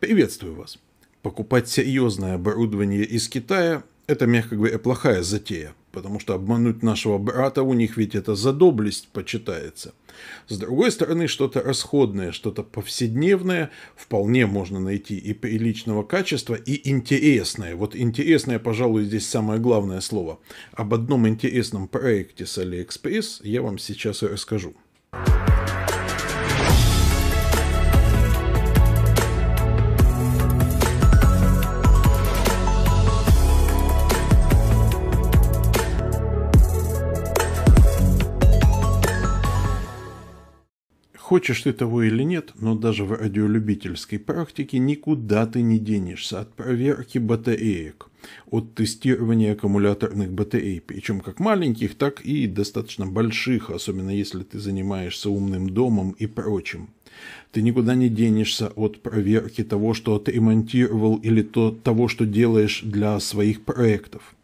Приветствую вас. Покупать серьезное оборудование из Китая – это, мягко говоря, плохая затея, потому что обмануть нашего брата у них ведь это за доблесть почитается. С другой стороны, что-то расходное, что-то повседневное вполне можно найти и приличного качества, и интересное. Вот интересное, пожалуй, здесь самое главное слово. Об одном интересном проекте с AliExpress я вам сейчас и расскажу. Хочешь ты того или нет, но даже в радиолюбительской практике никуда ты не денешься от проверки батареек, от тестирования аккумуляторных батарей, причем как маленьких, так и достаточно больших, особенно если ты занимаешься умным домом и прочим. Ты никуда не денешься от проверки того, что ты ремонтировал или то, того, что делаешь для своих проектов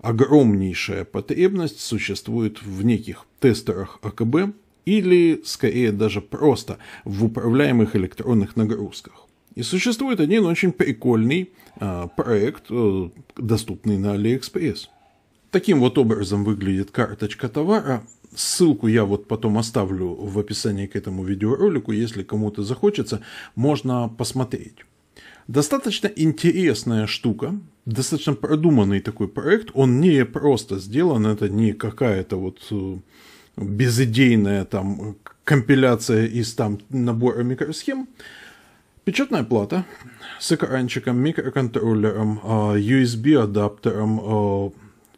огромнейшая потребность существует в неких тестерах АКБ, или, скорее даже просто, в управляемых электронных нагрузках. И существует один очень прикольный э, проект, э, доступный на AliExpress. Таким вот образом выглядит карточка товара. Ссылку я вот потом оставлю в описании к этому видеоролику, если кому-то захочется, можно посмотреть. Достаточно интересная штука, достаточно продуманный такой проект. Он не просто сделан, это не какая-то вот э, безыдейная там компиляция из там набора микросхем, печатная плата с экранчиком, микроконтроллером, э, USB-адаптером, э,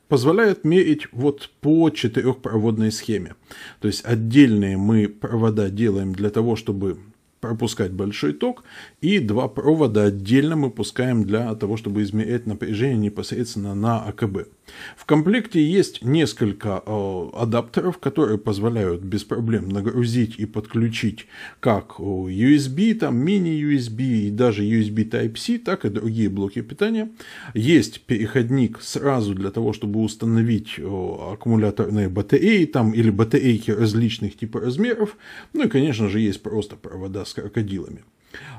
позволяет мерить вот по четырехпроводной схеме. То есть отдельные мы провода делаем для того, чтобы пропускать большой ток, и два провода отдельно мы пускаем для того, чтобы измерять напряжение непосредственно на АКБ. В комплекте есть несколько э, адаптеров, которые позволяют без проблем нагрузить и подключить как э, USB, там мини-USB и даже USB Type-C, так и другие блоки питания. Есть переходник сразу для того, чтобы установить э, аккумуляторные батареи там или батарейки различных типов размеров. Ну и, конечно же, есть просто провода с крокодилами.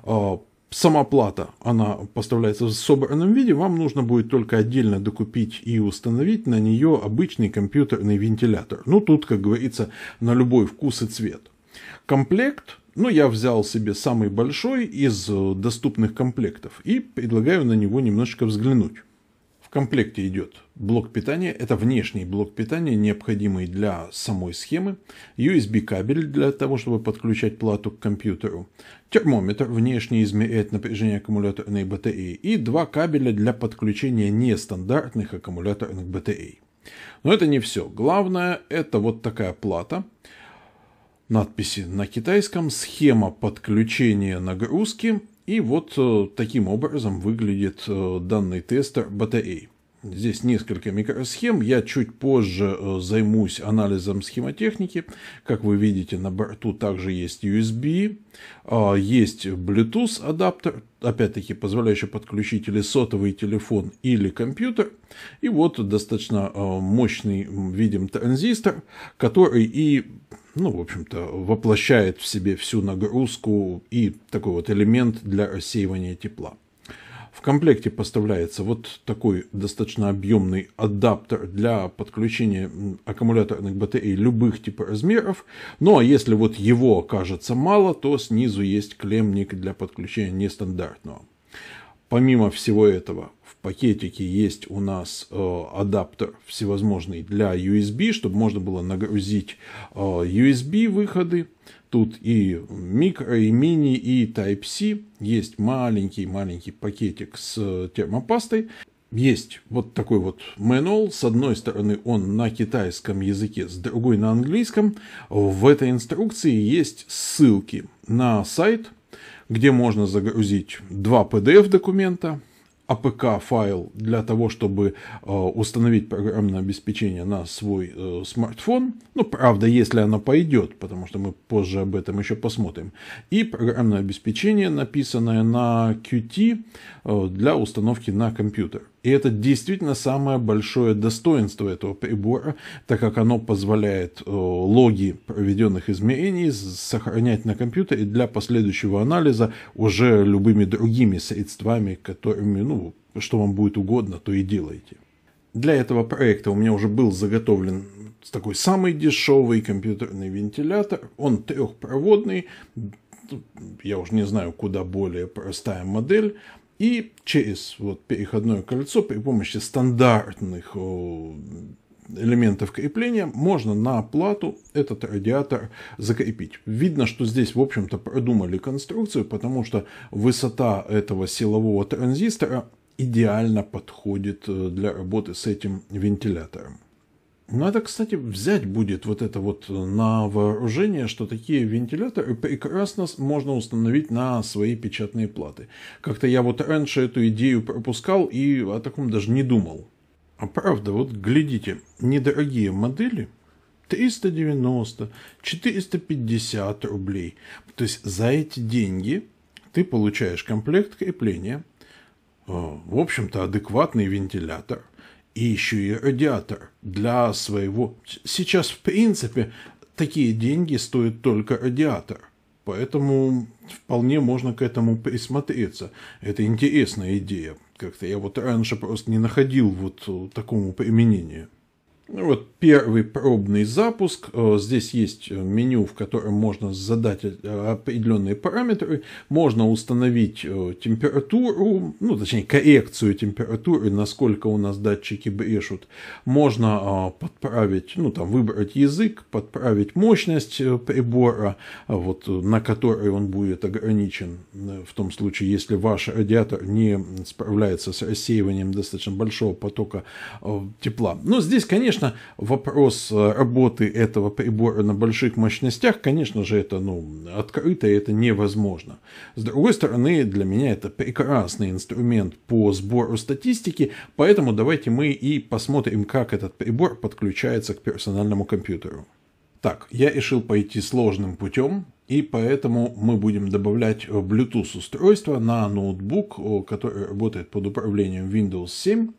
А, самоплата, она поставляется в собранном виде, вам нужно будет только отдельно докупить и установить на нее обычный компьютерный вентилятор. Ну, тут, как говорится, на любой вкус и цвет. Комплект, ну, я взял себе самый большой из э, доступных комплектов и предлагаю на него немножечко взглянуть комплекте идет блок питания, это внешний блок питания, необходимый для самой схемы, USB кабель для того, чтобы подключать плату к компьютеру, термометр, внешний измеряет напряжение аккумуляторной батареи и два кабеля для подключения нестандартных аккумуляторных батарей. Но это не все. Главное это вот такая плата, надписи на китайском, схема подключения нагрузки – и вот э, таким образом выглядит э, данный тестер BTA. А. Здесь несколько микросхем. Я чуть позже э, займусь анализом схемотехники. Как вы видите, на борту также есть USB, а, есть Bluetooth адаптер, опять-таки позволяющий подключить или сотовый телефон, или компьютер. И вот достаточно мощный, видим, транзистор, который и ну, в общем-то, воплощает в себе всю нагрузку и такой вот элемент для рассеивания тепла. В комплекте поставляется вот такой достаточно объемный адаптер для подключения аккумуляторных батарей любых типов размеров. Ну а если вот его окажется мало, то снизу есть клеммник для подключения нестандартного. Помимо всего этого, в пакетике есть у нас э, адаптер всевозможный для USB, чтобы можно было нагрузить э, USB выходы. Тут и микро, и мини, и Type-C. Есть маленький-маленький пакетик с э, термопастой. Есть вот такой вот manual. С одной стороны он на китайском языке, с другой на английском. В этой инструкции есть ссылки на сайт, где можно загрузить два PDF-документа, APK-файл а для того, чтобы э, установить программное обеспечение на свой э, смартфон. Ну, правда, если оно пойдет, потому что мы позже об этом еще посмотрим. И программное обеспечение, написанное на Qt э, для установки на компьютер. И это действительно самое большое достоинство этого прибора, так как оно позволяет э, логи проведенных измерений сохранять на компьютере для последующего анализа уже любыми другими средствами, которыми, ну, что вам будет угодно, то и делайте. Для этого проекта у меня уже был заготовлен такой самый дешевый компьютерный вентилятор. Он трехпроводный, я уже не знаю, куда более простая модель, и через вот переходное кольцо при помощи стандартных элементов крепления можно на плату этот радиатор закрепить. Видно, что здесь, в общем-то, продумали конструкцию, потому что высота этого силового транзистора идеально подходит э, для работы с этим вентилятором. Надо, ну, кстати, взять будет вот это вот э, на вооружение, что такие вентиляторы прекрасно можно установить на свои печатные платы. Как-то я вот раньше эту идею пропускал и о таком даже не думал. А правда, вот глядите, недорогие модели 390, 450 рублей. То есть за эти деньги ты получаешь комплект крепления, э, в общем-то адекватный вентилятор – и еще и радиатор для своего. Сейчас, в принципе, такие деньги стоят только радиатор. Поэтому вполне можно к этому присмотреться. Это интересная идея. Как-то я вот раньше просто не находил вот э, такому применению. Ну вот первый пробный запуск. Э, здесь есть э, меню, в котором можно задать э, определенные параметры. Можно установить температуру, ну точнее коррекцию температуры, насколько у нас датчики брешут. Можно подправить, ну там выбрать язык, подправить мощность прибора, вот на которой он будет ограничен. В том случае, если ваш радиатор не справляется с рассеиванием достаточно большого потока тепла. Но здесь, конечно, конечно, вопрос э, работы этого прибора на больших мощностях, конечно же, это ну, открыто, это невозможно. С другой стороны, для меня это прекрасный инструмент по сбору статистики, поэтому давайте мы и посмотрим, как этот прибор подключается к персональному компьютеру. Так, я решил пойти сложным путем, и поэтому мы будем добавлять Bluetooth устройство на ноутбук, э, который работает под управлением Windows 7.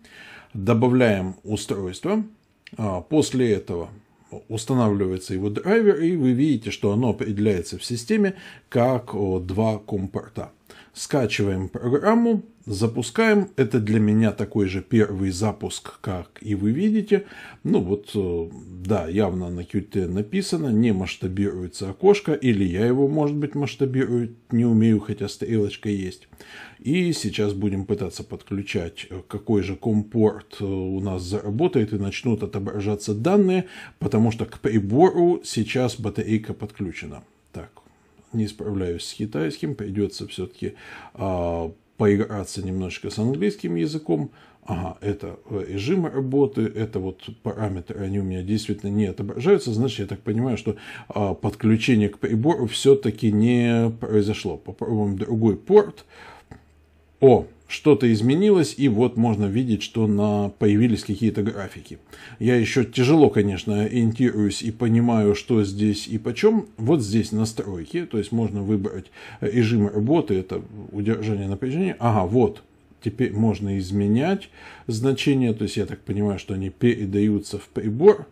Добавляем устройство. А, после этого устанавливается его драйвер, и вы видите, что оно определяется в системе как два компорта скачиваем программу, запускаем. Это для меня такой же первый запуск, как и вы видите. Ну вот, э, да, явно на Qt написано, не масштабируется окошко, или я его, может быть, масштабирую, не умею, хотя стрелочка есть. И сейчас будем пытаться подключать, э, какой же компорт э, у нас заработает, и начнут отображаться данные, потому что к прибору сейчас батарейка подключена не справляюсь с китайским, придется все-таки а, поиграться немножко с английским языком. Ага, это э, режим работы, это вот параметры, они у меня действительно не отображаются. Значит, я так понимаю, что а, подключение к прибору все-таки не произошло. Попробуем другой порт. О, что-то изменилось, и вот можно видеть, что на... появились какие-то графики. Я еще тяжело, конечно, ориентируюсь и понимаю, что здесь и почем. Вот здесь настройки, то есть можно выбрать э, режим работы, это удержание напряжения. Ага, вот, теперь можно изменять значения. то есть я так понимаю, что они передаются в прибор,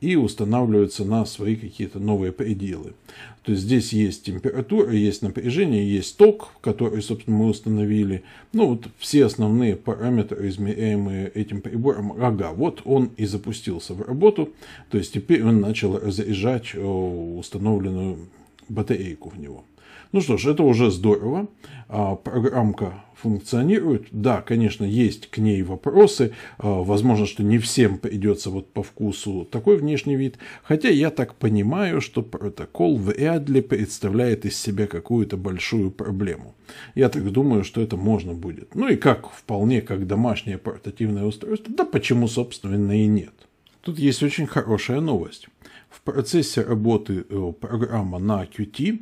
и устанавливаются на свои какие-то новые пределы. То есть здесь есть температура, есть напряжение, есть ток, который, собственно, мы установили. Ну вот все основные параметры, измеряемые этим прибором. Ага, вот он и запустился в работу. То есть теперь он начал разряжать э, установленную батарейку в него. Ну что ж, это уже здорово. А, программка функционирует. Да, конечно, есть к ней вопросы. А, возможно, что не всем придется вот по вкусу такой внешний вид. Хотя я так понимаю, что протокол вряд ли представляет из себя какую-то большую проблему. Я так думаю, что это можно будет. Ну и как вполне как домашнее портативное устройство. Да почему, собственно, и нет. Тут есть очень хорошая новость. В процессе работы э, программа на Qt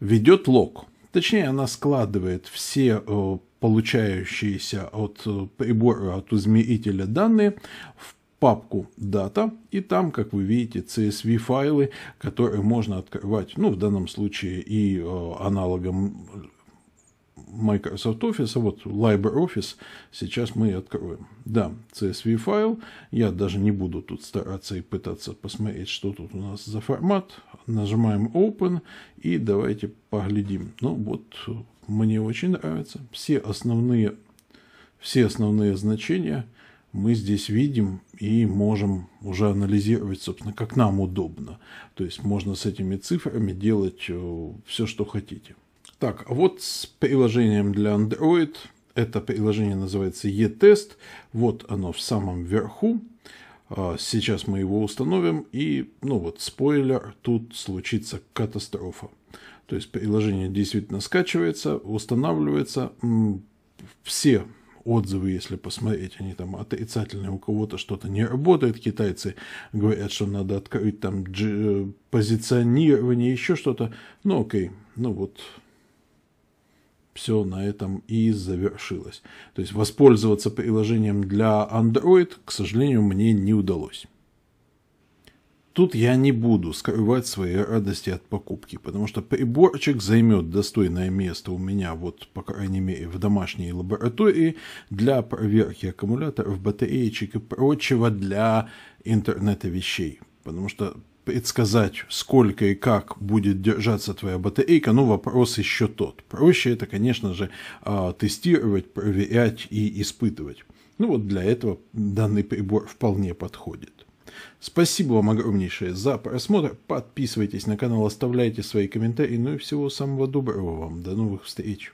ведет лог. Точнее, она складывает все э, получающиеся от э, прибора, от измерителя данные в папку дата и там, как вы видите, CSV файлы, которые можно открывать, ну в данном случае и э, аналогом Microsoft Office, вот LibreOffice сейчас мы откроем. Да, CSV файл, я даже не буду тут стараться и пытаться посмотреть, что тут у нас за формат, нажимаем Open и давайте поглядим. Ну вот, мне очень нравится. Все основные, все основные значения мы здесь видим и можем уже анализировать, собственно, как нам удобно. То есть можно с этими цифрами делать э, все, что хотите. Так, а вот с приложением для Android. Это приложение называется e-test. Вот оно в самом верху. А, сейчас мы его установим, и, ну вот, спойлер, тут случится катастрофа. То есть приложение действительно скачивается, устанавливается. Все отзывы, если посмотреть, они там отрицательные, у кого-то что-то не работает, китайцы говорят, что надо открыть там э, позиционирование, еще что-то. Ну окей, ну вот все на этом и завершилось. То есть воспользоваться приложением для Android, к сожалению, мне не удалось. Тут я не буду скрывать свои радости от покупки, потому что приборчик займет достойное место у меня, вот, по крайней мере, в домашней лаборатории для проверки аккумуляторов, батареечек и прочего для интернета вещей. Потому что предсказать, сколько и как будет держаться твоя батарейка, но вопрос еще тот. Проще это, конечно же, а, тестировать, проверять и испытывать. Ну вот для этого данный прибор вполне подходит. Спасибо вам огромнейшее за просмотр. Подписывайтесь на канал, оставляйте свои комментарии. Ну и всего самого доброго вам. До новых встреч.